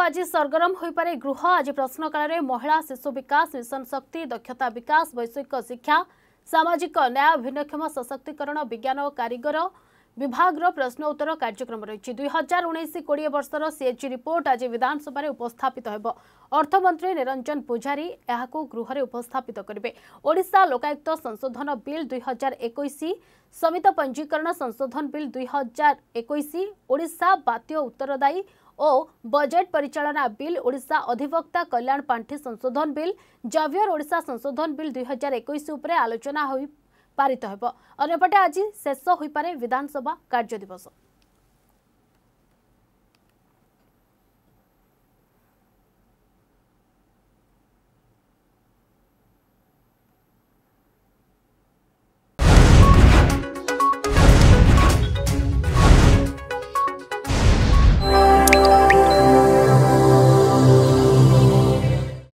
आज सरगरम हो पारे गृह आज प्रश्नकाल में महिला शिशु विकास मिशन शक्ति दक्षता विकास वैश्विक शिक्षा सामाजिक न्याय भिन्नक्षम सशक्तिकरण विज्ञान और कारीगर ବିଭାଗର ପ୍ରଶ୍ନ ଉତ୍ତର କାର୍ଯ୍ୟକ୍ରମ ରହିଛି ଦୁଇ ହଜାର ଉଣେଇଶ କୋଡ଼ିଏ ବର୍ଷର ସିଏଜି ରିପୋର୍ଟ ଆଜି ବିଧାନସଭାରେ ଉପସ୍ଥାପିତ ହେବ ଅର୍ଥମନ୍ତ୍ରୀ ନିରଞ୍ଜନ ପୂଜାରୀ ଏହାକୁ ଗୃହରେ ଉପସ୍ଥାପିତ କରିବେ ଓଡ଼ିଶା ଲୋକାୟୁକ୍ତ ସଂଶୋଧନ ବିଲ୍ ଦୁଇ ହଜାର ଏକୋଇଶ ସମିତ ପଞ୍ଜୀକରଣ ସଂଶୋଧନ ବିଲ୍ ଦୁଇ ହଜାର ଏକୋଇଶ ଓଡ଼ିଶା ବାତ୍ୟ ଉତ୍ତରଦାୟୀ ଓ ବଜେଟ୍ ପରିଚାଳନା ବିଲ୍ ଓଡ଼ିଶା ଅଧିବକ୍ତା କଲ୍ୟାଣ ପାଣ୍ଠି ସଂଶୋଧନ ବିଲ୍ ଜାଭିୟର ଓଡ଼ିଶା ସଂଶୋଧନ ବିଲ୍ ଦୁଇ ହଜାର ଏକୋଇଶ ଉପରେ ଆଲୋଚନା ହୋଇ ପାରିତ ହେବ ଅନ୍ୟପଟେ ଆଜି ଶେଷ ହୋଇପାରେ ବିଧାନସଭା କାର୍ଯ୍ୟ ଦିବସ